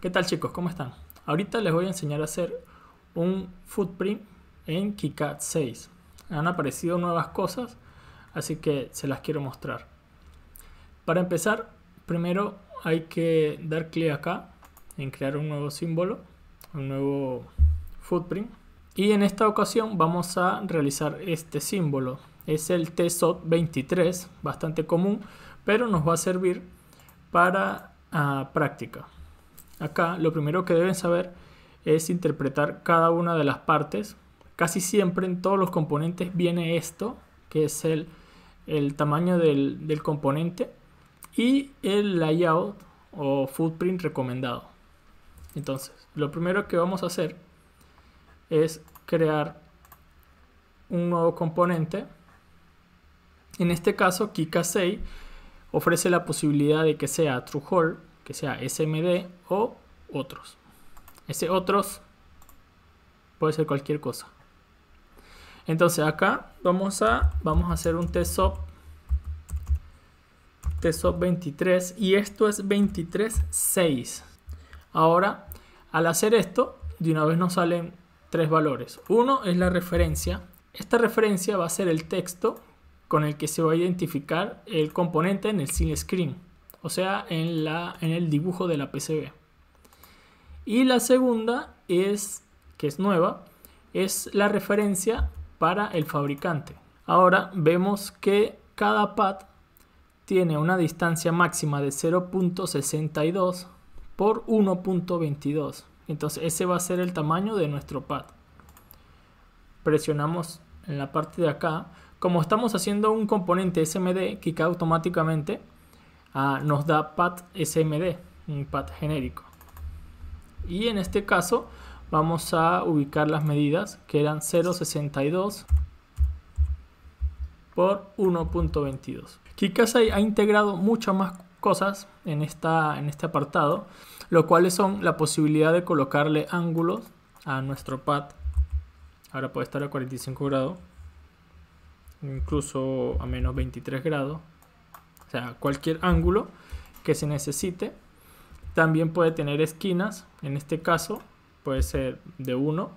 ¿Qué tal chicos? ¿Cómo están? Ahorita les voy a enseñar a hacer un footprint en KiCad 6. Han aparecido nuevas cosas, así que se las quiero mostrar. Para empezar, primero hay que dar clic acá en crear un nuevo símbolo, un nuevo footprint. Y en esta ocasión vamos a realizar este símbolo. Es el TSOT 23, bastante común, pero nos va a servir para ah, práctica. Acá lo primero que deben saber es interpretar cada una de las partes. Casi siempre en todos los componentes viene esto, que es el, tamaño del, componente y el layout o footprint recomendado. Entonces, lo primero que vamos a hacer es crear un nuevo componente. En este caso, Kika 6 ofrece la posibilidad de que sea TrueHole que sea SMD o otros. Ese otros puede ser cualquier cosa. Entonces acá vamos a, vamos a hacer un TSOP. 23 y esto es 23.6. Ahora, al hacer esto, de una vez nos salen tres valores. Uno es la referencia. Esta referencia va a ser el texto con el que se va a identificar el componente en el sin screen o sea, en, la, en el dibujo de la PCB. Y la segunda es, que es nueva, es la referencia para el fabricante. Ahora vemos que cada pad tiene una distancia máxima de 0.62 por 1.22. Entonces ese va a ser el tamaño de nuestro pad. Presionamos en la parte de acá. Como estamos haciendo un componente SMD, que cae automáticamente, Ah, nos da pad SMD, un pad genérico. Y en este caso vamos a ubicar las medidas que eran 0.62 por 1.22. Kikasai ha integrado muchas más cosas en, esta, en este apartado, lo cuales son la posibilidad de colocarle ángulos a nuestro pad. Ahora puede estar a 45 grados, incluso a menos 23 grados, o sea, cualquier ángulo que se necesite. También puede tener esquinas, en este caso puede ser de 1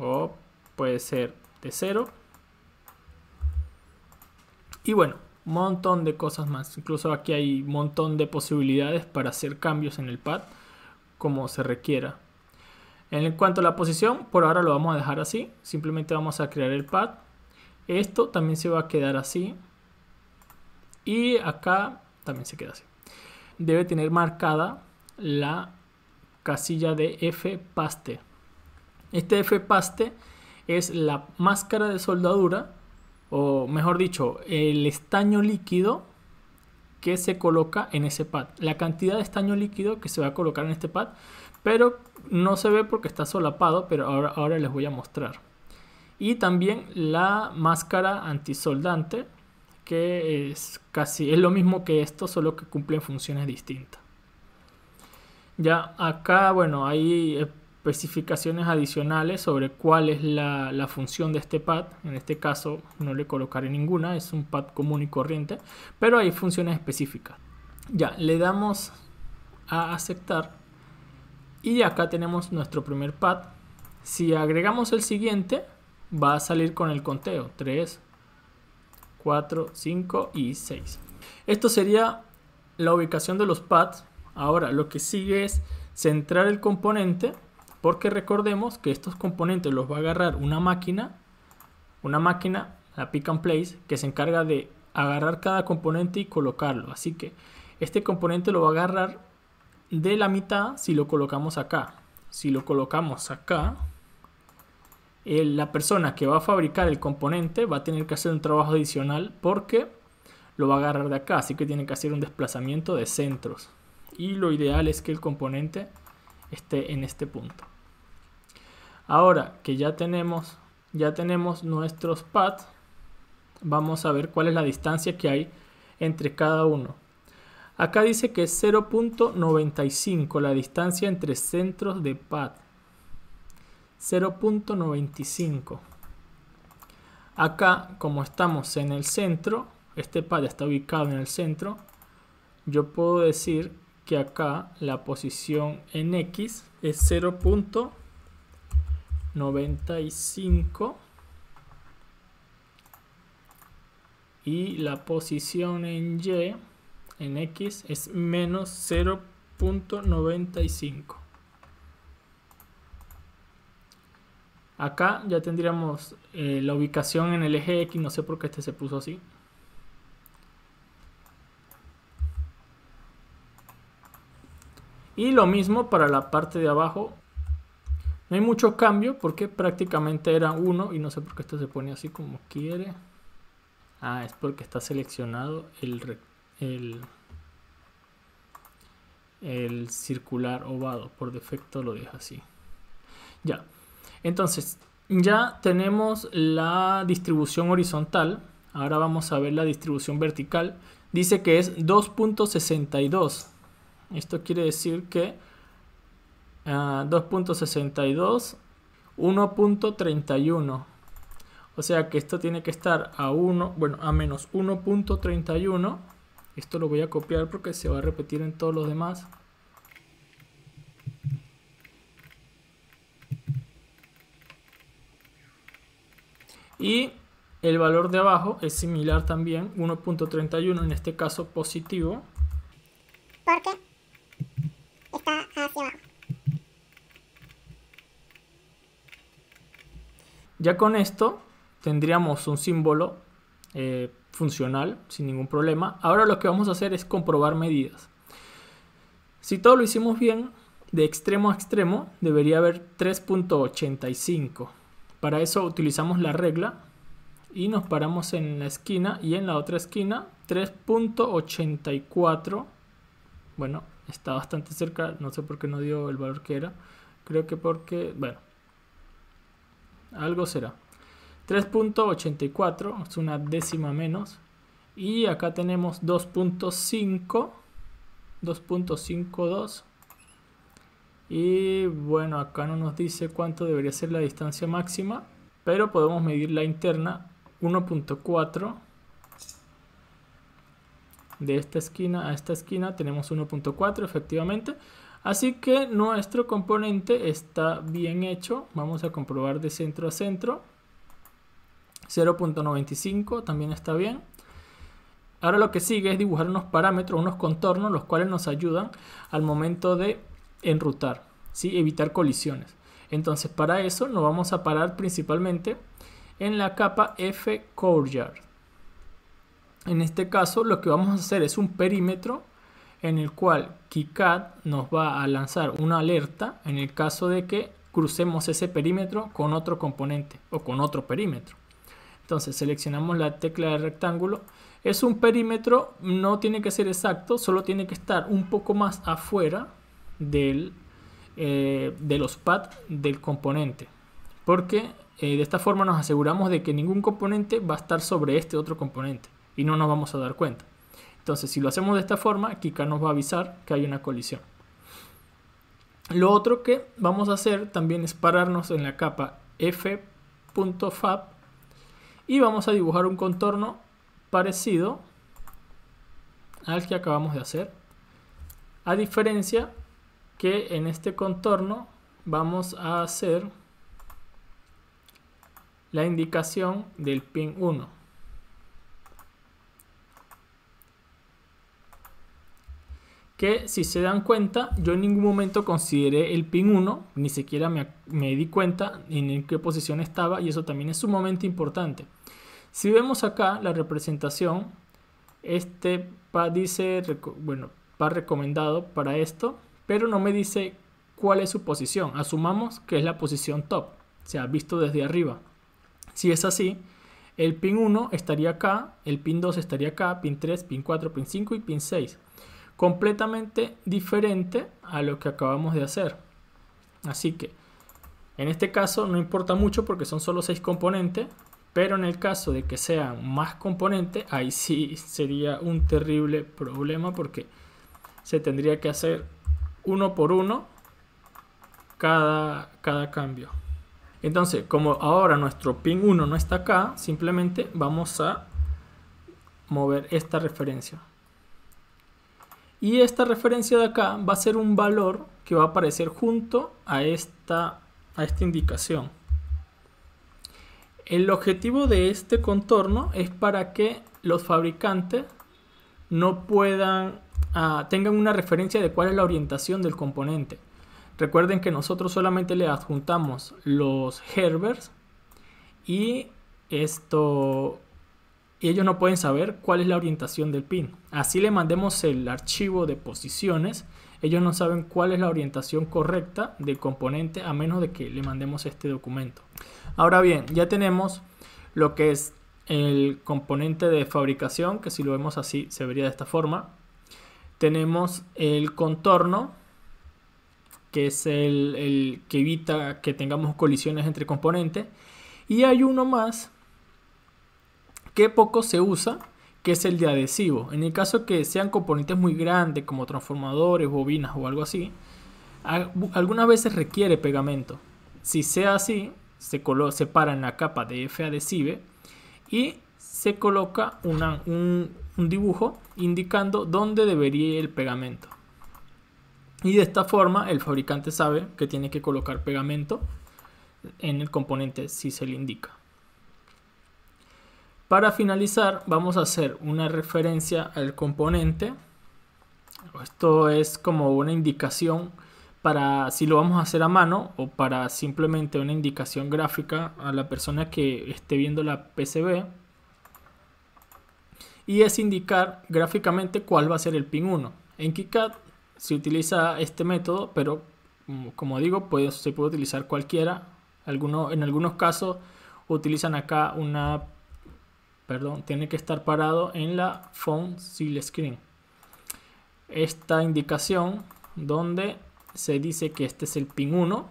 o puede ser de 0. Y bueno, un montón de cosas más. Incluso aquí hay un montón de posibilidades para hacer cambios en el pad como se requiera. En cuanto a la posición, por ahora lo vamos a dejar así. Simplemente vamos a crear el pad. Esto también se va a quedar así. Y acá también se queda así. Debe tener marcada la casilla de F-Paste. Este F-Paste es la máscara de soldadura, o mejor dicho, el estaño líquido que se coloca en ese pad. La cantidad de estaño líquido que se va a colocar en este pad, pero no se ve porque está solapado, pero ahora, ahora les voy a mostrar. Y también la máscara antisoldante que es casi es lo mismo que esto, solo que cumplen funciones distintas. Ya acá, bueno, hay especificaciones adicionales sobre cuál es la, la, función de este pad. En este caso no le colocaré ninguna, es un pad común y corriente, pero hay funciones específicas. Ya, le damos a aceptar y acá tenemos nuestro primer pad. Si agregamos el siguiente, va a salir con el conteo 3, 4, 5 y 6. Esto sería la ubicación de los pads. Ahora lo que sigue es centrar el componente porque recordemos que estos componentes los va a agarrar una máquina, una máquina, la pick and place, que se encarga de agarrar cada componente y colocarlo. Así que este componente lo va a agarrar de la mitad si lo colocamos acá. Si lo colocamos acá, la persona que va a fabricar el componente va a tener que hacer un trabajo adicional porque lo va a agarrar de acá, así que tiene que hacer un desplazamiento de centros. Y lo ideal es que el componente esté en este punto. Ahora que ya tenemos, ya tenemos nuestros pads, vamos a ver cuál es la distancia que hay entre cada uno. Acá dice que es 0.95 la distancia entre centros de pad. 0.95. Acá, como estamos en el centro, este pad está ubicado en el centro, yo puedo decir que acá la posición en X es 0.95 y la posición en Y en X es menos 0.95. Acá ya tendríamos eh, la ubicación en el eje X, no sé por qué este se puso así. Y lo mismo para la parte de abajo. No hay mucho cambio porque prácticamente era uno y no sé por qué este se pone así como quiere. Ah, es porque está seleccionado el, el, el circular ovado. Por defecto lo deja así. Ya. Entonces, ya tenemos la distribución horizontal. Ahora vamos a ver la distribución vertical. Dice que es 2.62. Esto quiere decir que 2.62, ah, 1.31. O sea que esto tiene que estar a 1, bueno, a menos 1.31. Esto lo voy a copiar porque se va a repetir en todos los demás. Y el valor de abajo es similar también, 1.31 en este caso positivo. qué? está hacia abajo. Ya con esto tendríamos un símbolo eh, funcional sin ningún problema. Ahora lo que vamos a hacer es comprobar medidas. Si todo lo hicimos bien, de extremo a extremo debería haber 3.85 para eso utilizamos la regla y nos paramos en la esquina y en la otra esquina 3.84. Bueno, está bastante cerca, no sé por qué no dio el valor que era. Creo que porque, bueno, algo será. 3.84 es una décima menos. Y acá tenemos 2.5, 2.52 y bueno, acá no nos dice cuánto debería ser la distancia máxima, pero podemos medir la interna 1.4. De esta esquina a esta esquina tenemos 1.4 efectivamente. Así que nuestro componente está bien hecho. Vamos a comprobar de centro a centro. 0.95 también está bien. Ahora lo que sigue es dibujar unos parámetros, unos contornos, los cuales nos ayudan al momento de enrutar, ¿sí? evitar colisiones. Entonces para eso nos vamos a parar principalmente en la capa F Courtyard. En este caso lo que vamos a hacer es un perímetro en el cual KiCad nos va a lanzar una alerta en el caso de que crucemos ese perímetro con otro componente o con otro perímetro. Entonces seleccionamos la tecla de rectángulo. Es un perímetro, no tiene que ser exacto, solo tiene que estar un poco más afuera del, eh, de los pads del componente. Porque eh, de esta forma nos aseguramos de que ningún componente va a estar sobre este otro componente y no nos vamos a dar cuenta. Entonces, si lo hacemos de esta forma, Kika nos va a avisar que hay una colisión. Lo otro que vamos a hacer también es pararnos en la capa f.fab y vamos a dibujar un contorno parecido al que acabamos de hacer. A diferencia que en este contorno vamos a hacer la indicación del pin 1. Que si se dan cuenta, yo en ningún momento consideré el pin 1, ni siquiera me, di cuenta en qué posición estaba y eso también es sumamente importante. Si vemos acá la representación, este pad dice, bueno, pad recomendado para esto, pero no me dice cuál es su posición. Asumamos que es la posición top, se ha visto desde arriba. Si es así, el pin 1 estaría acá, el pin 2 estaría acá, pin 3, pin 4, pin 5 y pin 6. Completamente diferente a lo que acabamos de hacer. Así que en este caso no importa mucho porque son solo 6 componentes, pero en el caso de que sean más componentes, ahí sí sería un terrible problema porque se tendría que hacer uno por uno cada, cada cambio. Entonces, como ahora nuestro pin 1 no está acá, simplemente vamos a mover esta referencia. Y esta referencia de acá va a ser un valor que va a aparecer junto a esta, a esta indicación. El objetivo de este contorno es para que los fabricantes no puedan tengan una referencia de cuál es la orientación del componente. Recuerden que nosotros solamente le adjuntamos los herbers y esto ellos no pueden saber cuál es la orientación del pin. Así le mandemos el archivo de posiciones, ellos no saben cuál es la orientación correcta del componente a menos de que le mandemos este documento. Ahora bien, ya tenemos lo que es el componente de fabricación, que si lo vemos así se vería de esta forma tenemos el contorno, que es el, que evita que tengamos colisiones entre componentes. Y hay uno más que poco se usa, que es el de adhesivo. En el caso que sean componentes muy grandes, como transformadores, bobinas o algo así, algunas veces requiere pegamento. Si sea así, se, para en la capa de F adhesive y se coloca un, un dibujo indicando dónde debería ir el pegamento. Y de esta forma el fabricante sabe que tiene que colocar pegamento en el componente si se le indica. Para finalizar vamos a hacer una referencia al componente. Esto es como una indicación para si lo vamos a hacer a mano o para simplemente una indicación gráfica a la persona que esté viendo la PCB y es indicar gráficamente cuál va a ser el pin 1. En KiCad se utiliza este método, pero mm, como digo, se puede utilizar cualquiera. en algunos casos utilizan acá una... Perdón, tiene que estar parado en la phone screen. Esta indicación donde se dice que este es el pin 1.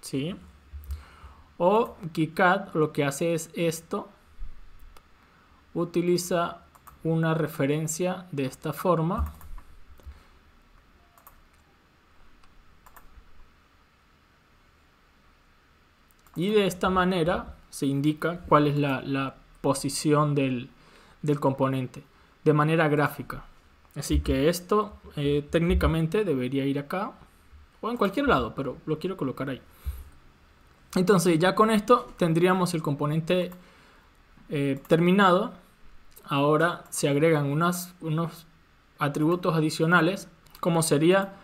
¿sí? O KiCad lo que hace es esto utiliza una referencia de esta forma y de esta manera se indica cuál es la, posición del, componente de manera gráfica así que esto eh, técnicamente debería ir acá o en cualquier lado pero lo quiero colocar ahí entonces ya con esto tendríamos el componente eh, terminado, ahora se agregan unas, unos atributos adicionales, como sería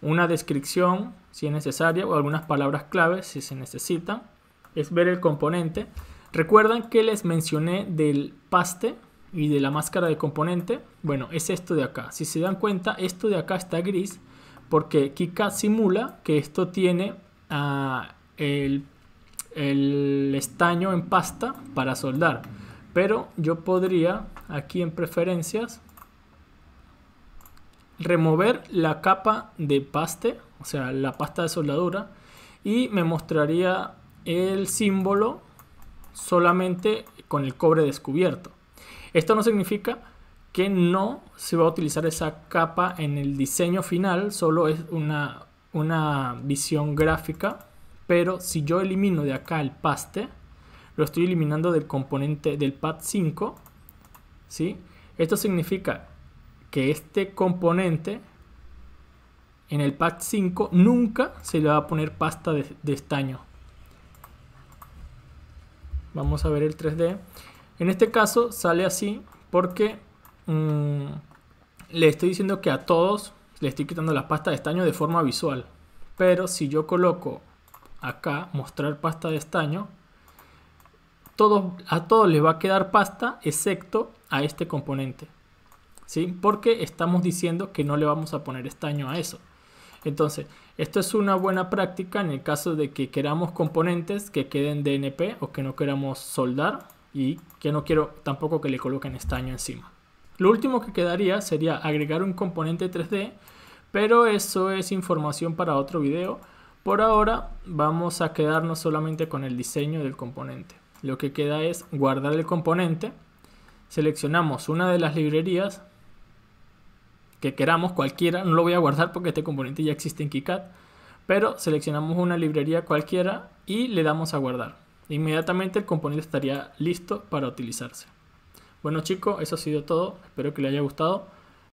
una descripción, si es necesaria, o algunas palabras claves, si se necesitan. Es ver el componente. Recuerdan que les mencioné del paste y de la máscara de componente. Bueno, es esto de acá. Si se dan cuenta, esto de acá está gris porque Kika simula que esto tiene ah, el el estaño en pasta para soldar. Pero yo podría aquí en preferencias remover la capa de paste, o sea, la pasta de soldadura, y me mostraría el símbolo solamente con el cobre descubierto. Esto no significa que no se va a utilizar esa capa en el diseño final, solo es una, una visión gráfica pero si yo elimino de acá el paste, lo estoy eliminando del componente del pad 5. ¿sí? Esto significa que este componente en el pad 5 nunca se le va a poner pasta de, estaño. Vamos a ver el 3D. En este caso sale así porque mm, le estoy diciendo que a todos le estoy quitando la pasta de estaño de forma visual. Pero si yo coloco acá, mostrar pasta de estaño, a todos les va a quedar pasta excepto a este componente. ¿sí? Porque estamos diciendo que no le vamos a poner estaño a eso. Entonces, esto es una buena práctica en el caso de que queramos componentes que queden DNP o que no queramos soldar y que no quiero tampoco que le coloquen estaño encima. Lo último que quedaría sería agregar un componente 3D, pero eso es información para otro video. Por ahora vamos a quedarnos solamente con el diseño del componente. Lo que queda es guardar el componente, seleccionamos una de las librerías que queramos, cualquiera, no lo voy a guardar porque este componente ya existe en KiCad, pero seleccionamos una librería cualquiera y le damos a guardar. Inmediatamente el componente estaría listo para utilizarse. Bueno chicos, eso ha sido todo, espero que les haya gustado.